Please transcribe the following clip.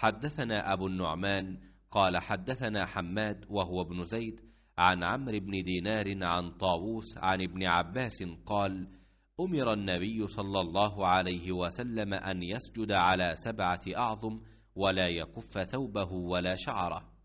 حدثنا أبو النعمان قال حدثنا حماد وهو ابن زيد عن عمرو بن دينار عن طاووس عن ابن عباس قال أمر النبي صلى الله عليه وسلم أن يسجد على سبعة أعظم ولا يكف ثوبه ولا شعره